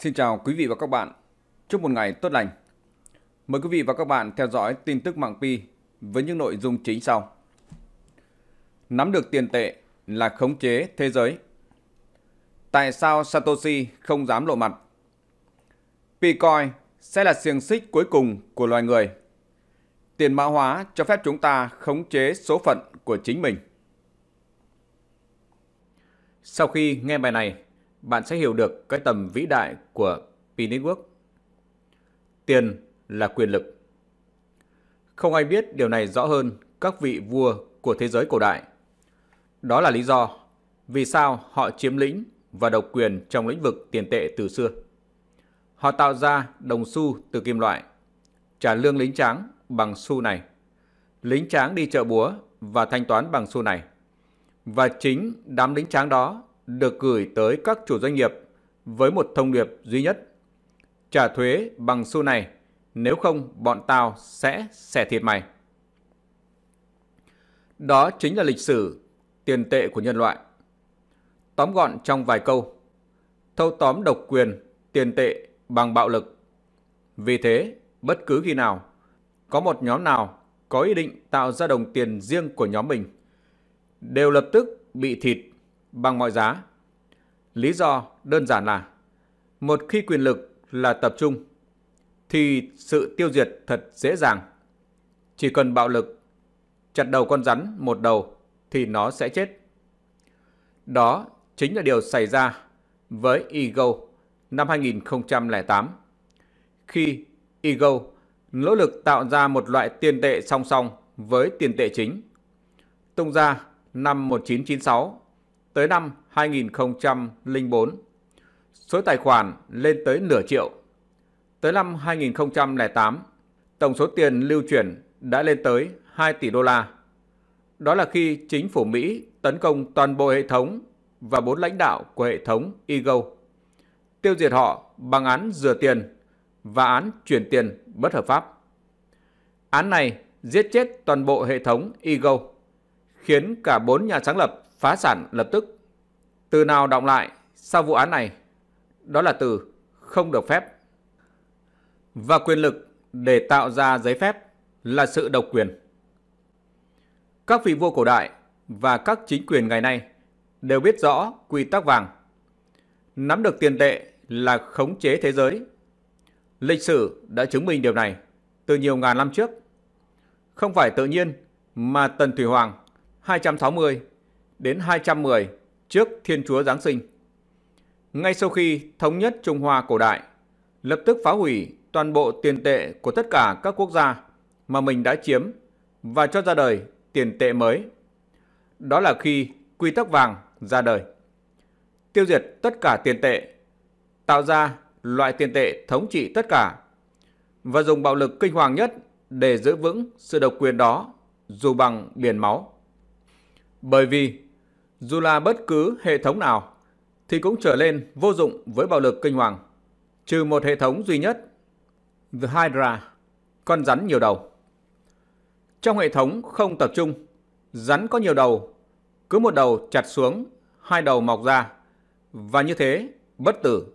Xin chào quý vị và các bạn. Chúc một ngày tốt lành. Mời quý vị và các bạn theo dõi tin tức mạng Pi với những nội dung chính sau. Nắm được tiền tệ là khống chế thế giới. Tại sao Satoshi không dám lộ mặt? Bitcoin sẽ là xiềng xích cuối cùng của loài người. Tiền mã hóa cho phép chúng ta khống chế số phận của chính mình. Sau khi nghe bài này, bạn sẽ hiểu được cái tầm vĩ đại của P-Network. Tiền là quyền lực. Không ai biết điều này rõ hơn các vị vua của thế giới cổ đại. Đó là lý do vì sao họ chiếm lĩnh và độc quyền trong lĩnh vực tiền tệ từ xưa. Họ tạo ra đồng xu từ kim loại, trả lương lính tráng bằng xu này. Lính tráng đi chợ búa và thanh toán bằng xu này. Và chính đám lính tráng đó được gửi tới các chủ doanh nghiệp với một thông điệp duy nhất. Trả thuế bằng xu này, nếu không bọn tao sẽ xẻ thịt mày. Đó chính là lịch sử tiền tệ của nhân loại. Tóm gọn trong vài câu, thâu tóm độc quyền tiền tệ bằng bạo lực. Vì thế, bất cứ khi nào, có một nhóm nào có ý định tạo ra đồng tiền riêng của nhóm mình, đều lập tức bị thịt bằng mọi giá. Lý do đơn giản là một khi quyền lực là tập trung thì sự tiêu diệt thật dễ dàng. Chỉ cần bạo lực chặt đầu con rắn một đầu thì nó sẽ chết. Đó chính là điều xảy ra với Ego năm 2008 khi Ego nỗ lực tạo ra một loại tiền tệ song song với tiền tệ chính. Tung ra năm 1996 tới năm 2004, số tài khoản lên tới nửa triệu. Tới năm 2008, tổng số tiền lưu chuyển đã lên tới 2 tỷ đô la. Đó là khi chính phủ Mỹ tấn công toàn bộ hệ thống và bốn lãnh đạo của hệ thống Eagle, tiêu diệt họ bằng án rửa tiền và án chuyển tiền bất hợp pháp. Án này giết chết toàn bộ hệ thống Eagle, khiến cả bốn nhà sáng lập phá sản lập tức. Từ nào động lại sau vụ án này, đó là từ không được phép. Và quyền lực để tạo ra giấy phép là sự độc quyền. Các vị vua cổ đại và các chính quyền ngày nay đều biết rõ quy tắc vàng. Nắm được tiền tệ là khống chế thế giới. Lịch sử đã chứng minh điều này từ nhiều ngàn năm trước. Không phải tự nhiên mà Tần Thủy Hoàng 260 đến 210 trước Thiên Chúa Giáng sinh. Ngay sau khi thống nhất Trung Hoa cổ đại, lập tức phá hủy toàn bộ tiền tệ của tất cả các quốc gia mà mình đã chiếm và cho ra đời tiền tệ mới. Đó là khi quy tắc vàng ra đời. Tiêu diệt tất cả tiền tệ, tạo ra loại tiền tệ thống trị tất cả và dùng bạo lực kinh hoàng nhất để giữ vững sự độc quyền đó dù bằng biển máu. Bởi vì dù là bất cứ hệ thống nào, thì cũng trở lên vô dụng với bạo lực kinh hoàng, trừ một hệ thống duy nhất, The Hydra, con rắn nhiều đầu. Trong hệ thống không tập trung, rắn có nhiều đầu, cứ một đầu chặt xuống, hai đầu mọc ra, và như thế bất tử.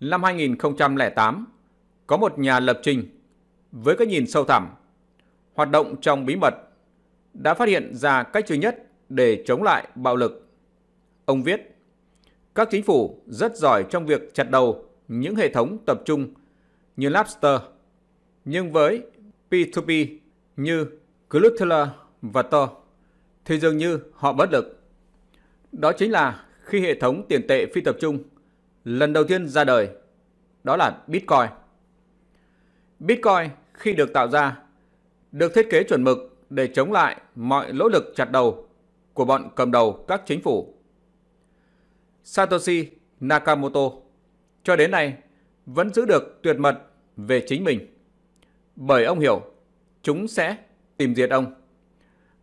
Năm 2008, có một nhà lập trình với cái nhìn sâu thẳm, hoạt động trong bí mật, đã phát hiện ra cách duy nhất để chống lại bạo lực. Ông viết, các chính phủ rất giỏi trong việc chặt đầu những hệ thống tập trung như Napster, nhưng với P2P như Glutella và Tor thì dường như họ bất lực. Đó chính là khi hệ thống tiền tệ phi tập trung lần đầu tiên ra đời, đó là Bitcoin. Bitcoin khi được tạo ra được thiết kế chuẩn mực để chống lại mọi nỗ lực chặt đầu của bọn cầm đầu các chính phủ. Satoshi Nakamoto cho đến nay vẫn giữ được tuyệt mật về chính mình. Bởi ông hiểu, chúng sẽ tìm diệt ông.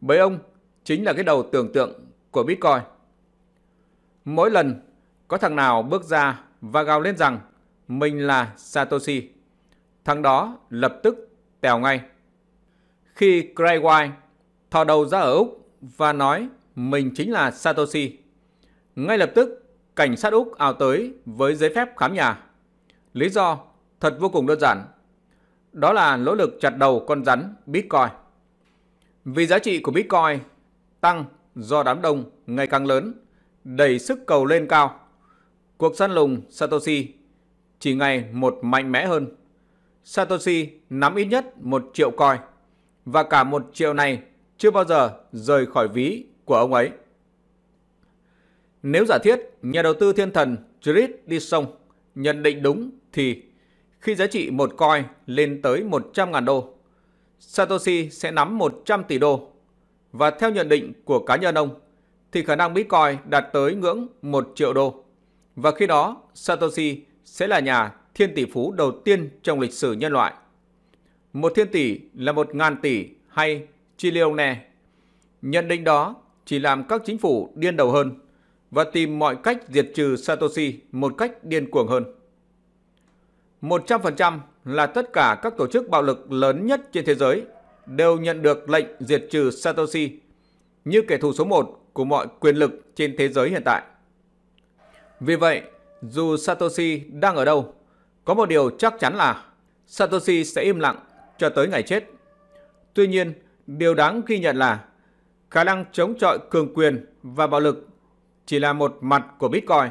Bởi ông chính là cái đầu tưởng tượng của Bitcoin. Mỗi lần có thằng nào bước ra và gào lên rằng mình là Satoshi, thằng đó lập tức tèo ngay. Khi Craig White thò đầu ra ở Úc và nói mình chính là Satoshi. Ngay lập tức, cảnh sát Úc ảo tới với giấy phép khám nhà. Lý do thật vô cùng đơn giản. Đó là nỗ lực chặt đầu con rắn Bitcoin. Vì giá trị của Bitcoin tăng do đám đông ngày càng lớn, đẩy sức cầu lên cao. Cuộc săn lùng Satoshi chỉ ngày một mạnh mẽ hơn. Satoshi nắm ít nhất 1 triệu coin và cả 1 triệu này chưa bao giờ rời khỏi ví của ông ấy. Nếu giả thiết nhà đầu tư thiên thần Trit Disson nhận định đúng thì khi giá trị một coin lên tới 100.000 đô, Satoshi sẽ nắm 100 tỷ đô. Và theo nhận định của cá nhân ông thì khả năng Bitcoin đạt tới ngưỡng 1 triệu đô. Và khi đó Satoshi sẽ là nhà thiên tỷ phú đầu tiên trong lịch sử nhân loại. Một thiên tỷ là một ngàn tỷ hay trillionaire. Nhận định đó chỉ làm các chính phủ điên đầu hơn và tìm mọi cách diệt trừ Satoshi một cách điên cuồng hơn. 100% là tất cả các tổ chức bạo lực lớn nhất trên thế giới đều nhận được lệnh diệt trừ Satoshi như kẻ thù số 1 của mọi quyền lực trên thế giới hiện tại. Vì vậy, dù Satoshi đang ở đâu, có một điều chắc chắn là Satoshi sẽ im lặng cho tới ngày chết. Tuy nhiên, điều đáng ghi nhận là khả năng chống chọi cường quyền và bạo lực chỉ là một mặt của Bitcoin.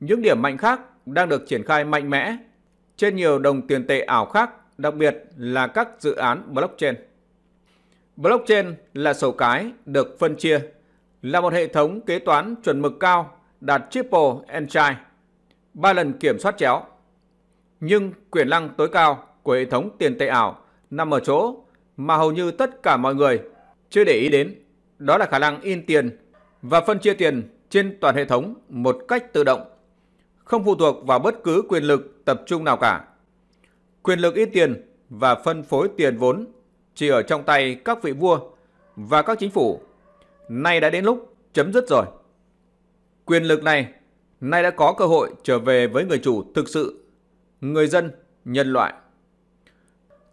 Những điểm mạnh khác đang được triển khai mạnh mẽ trên nhiều đồng tiền tệ ảo khác, đặc biệt là các dự án blockchain. Blockchain là sổ cái được phân chia, là một hệ thống kế toán chuẩn mực cao đạt triple entry, ba lần kiểm soát chéo. Nhưng quyền năng tối cao của hệ thống tiền tệ ảo nằm ở chỗ mà hầu như tất cả mọi người chưa để ý đến đó là khả năng in tiền và phân chia tiền trên toàn hệ thống một cách tự động, không phụ thuộc vào bất cứ quyền lực tập trung nào cả. Quyền lực in tiền và phân phối tiền vốn chỉ ở trong tay các vị vua và các chính phủ. Nay đã đến lúc chấm dứt rồi. Quyền lực này nay đã có cơ hội trở về với người chủ thực sự, người dân, nhân loại.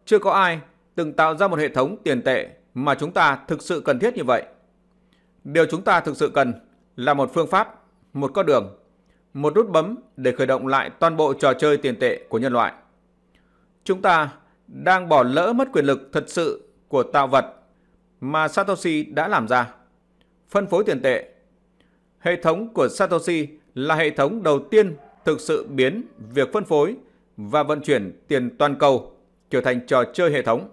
Chưa có ai từng tạo ra một hệ thống tiền tệ mà chúng ta thực sự cần thiết như vậy. Điều chúng ta thực sự cần là một phương pháp, một con đường, một nút bấm để khởi động lại toàn bộ trò chơi tiền tệ của nhân loại. Chúng ta đang bỏ lỡ mất quyền lực thật sự của tạo vật mà Satoshi đã làm ra. Phân phối tiền tệ. Hệ thống của Satoshi là hệ thống đầu tiên thực sự biến việc phân phối và vận chuyển tiền toàn cầu trở thành trò chơi hệ thống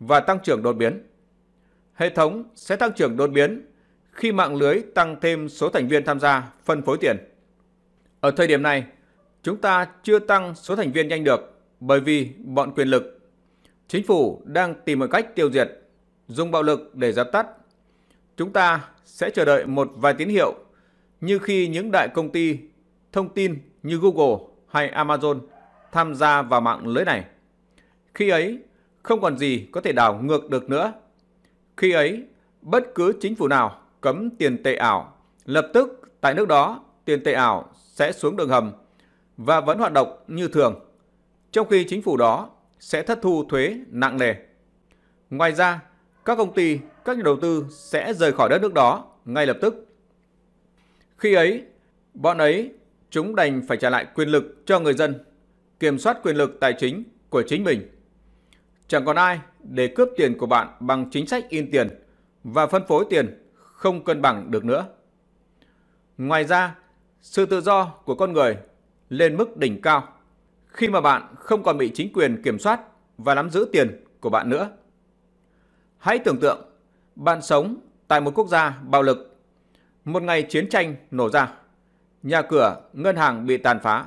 và tăng trưởng đột biến. Hệ thống sẽ tăng trưởng đột biến khi mạng lưới tăng thêm số thành viên tham gia phân phối tiền. Ở thời điểm này, chúng ta chưa tăng số thành viên nhanh được bởi vì bọn quyền lực. Chính phủ đang tìm mọi cách tiêu diệt, dùng bạo lực để dập tắt. Chúng ta sẽ chờ đợi một vài tín hiệu như khi những đại công ty thông tin như Google hay Amazon tham gia vào mạng lưới này. Khi ấy, không còn gì có thể đảo ngược được nữa. Khi ấy, bất cứ chính phủ nào cấm tiền tệ ảo, lập tức tại nước đó tiền tệ ảo sẽ xuống đường hầm và vẫn hoạt động như thường, trong khi chính phủ đó sẽ thất thu thuế nặng nề. Ngoài ra, các công ty, các nhà đầu tư sẽ rời khỏi đất nước đó ngay lập tức. Khi ấy, bọn ấy chúng đành phải trả lại quyền lực cho người dân, kiểm soát quyền lực tài chính của chính mình chẳng còn ai để cướp tiền của bạn bằng chính sách in tiền và phân phối tiền không cân bằng được nữa. Ngoài ra, sự tự do của con người lên mức đỉnh cao khi mà bạn không còn bị chính quyền kiểm soát và nắm giữ tiền của bạn nữa. Hãy tưởng tượng bạn sống tại một quốc gia bạo lực. Một ngày chiến tranh nổ ra, nhà cửa, ngân hàng bị tàn phá,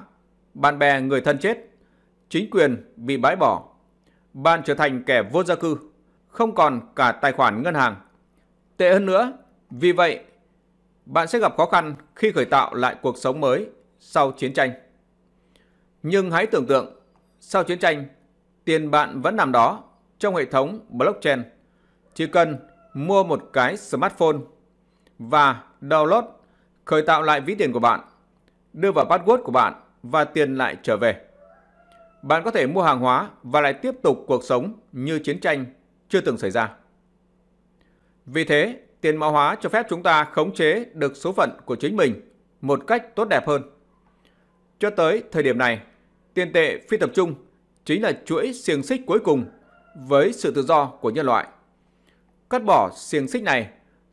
bạn bè người thân chết, chính quyền bị bãi bỏ bạn trở thành kẻ vô gia cư, không còn cả tài khoản ngân hàng. Tệ hơn nữa, vì vậy, bạn sẽ gặp khó khăn khi khởi tạo lại cuộc sống mới sau chiến tranh. Nhưng hãy tưởng tượng, sau chiến tranh, tiền bạn vẫn nằm đó trong hệ thống blockchain. Chỉ cần mua một cái smartphone và download khởi tạo lại ví tiền của bạn, đưa vào password của bạn và tiền lại trở về. Bạn có thể mua hàng hóa và lại tiếp tục cuộc sống như chiến tranh chưa từng xảy ra. Vì thế, tiền mã hóa cho phép chúng ta khống chế được số phận của chính mình một cách tốt đẹp hơn. Cho tới thời điểm này, tiền tệ phi tập trung chính là chuỗi xiềng xích cuối cùng với sự tự do của nhân loại. Cắt bỏ xiềng xích này,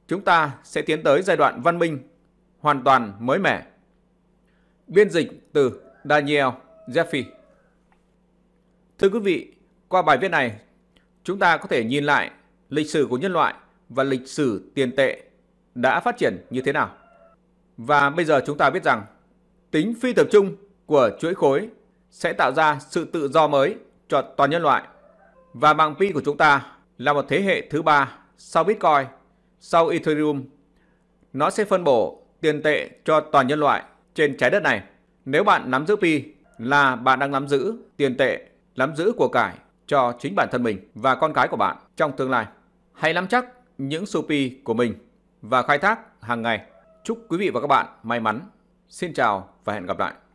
chúng ta sẽ tiến tới giai đoạn văn minh hoàn toàn mới mẻ. Biên dịch từ Daniel Jeffrey Thưa quý vị, qua bài viết này, chúng ta có thể nhìn lại lịch sử của nhân loại và lịch sử tiền tệ đã phát triển như thế nào. Và bây giờ chúng ta biết rằng tính phi tập trung của chuỗi khối sẽ tạo ra sự tự do mới cho toàn nhân loại. Và mạng pi của chúng ta là một thế hệ thứ ba sau Bitcoin, sau Ethereum. Nó sẽ phân bổ tiền tệ cho toàn nhân loại trên trái đất này. Nếu bạn nắm giữ pi là bạn đang nắm giữ tiền tệ nắm giữ của cải cho chính bản thân mình và con cái của bạn trong tương lai. Hãy nắm chắc những Shopee của mình và khai thác hàng ngày. Chúc quý vị và các bạn may mắn. Xin chào và hẹn gặp lại.